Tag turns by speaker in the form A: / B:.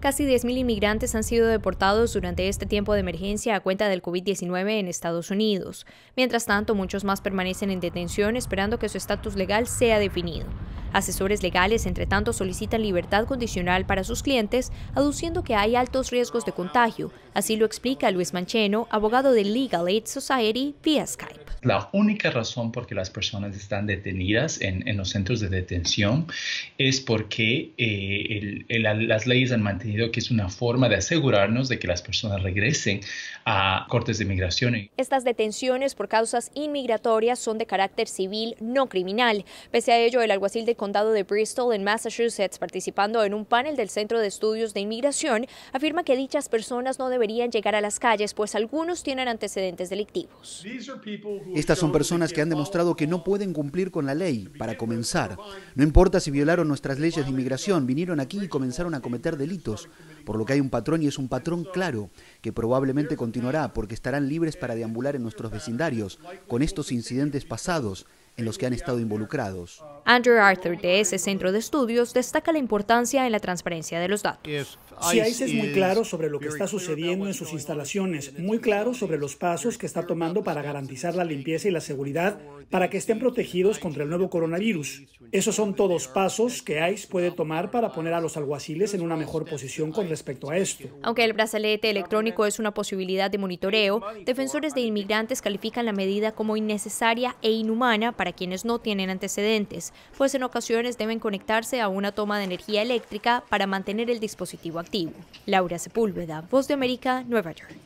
A: Casi 10.000 inmigrantes han sido deportados durante este tiempo de emergencia a cuenta del COVID-19 en Estados Unidos. Mientras tanto, muchos más permanecen en detención esperando que su estatus legal sea definido. Asesores legales, entre tanto, solicitan libertad condicional para sus clientes, aduciendo que hay altos riesgos de contagio. Así lo explica Luis Mancheno, abogado de Legal Aid Society, vía Skype.
B: La única razón por que las personas están detenidas en, los centros de detención es porque eh, las leyes han mantenido que es una forma de asegurarnos de que las personas regresen a cortes de inmigración.
A: Estas detenciones por causas inmigratorias son de carácter civil, no criminal. Pese a ello, el alguacil del condado de Bristol en Massachusetts, participando en un panel del Centro de Estudios de Inmigración, afirma que dichas personas no deberían llegar a las calles, pues algunos tienen antecedentes delictivos. Estas son
C: personas que han demostrado que no pueden cumplir con la ley, para comenzar. No importa si violaron nuestras leyes de inmigración, vinieron aquí y comenzaron a cometer delitos, por lo que hay un patrón y es un patrón claro, que probablemente continuará porque estarán libres para deambular en nuestros vecindarios, con estos incidentes pasados en los que han estado
D: involucrados.
A: Andrew Arthur de ese centro de estudios destaca la importancia en la transparencia de los datos. Si ICE es muy claro
D: sobre lo que está sucediendo en sus instalaciones, muy claro sobre los pasos que está tomando para garantizar la limpieza y la seguridad para que estén protegidos contra el nuevo coronavirus. Esos son todos pasos que ICE puede tomar para poner a los alguaciles en una mejor posición con respecto a esto.
A: Aunque el brazalete electrónico es una posibilidad de monitoreo, defensores de inmigrantes califican la medida como innecesaria e inhumana para quienes no tienen antecedentes pues en ocasiones deben conectarse a una toma de energía eléctrica para mantener el dispositivo activo. Laura Sepúlveda, Voz de América, Nueva York.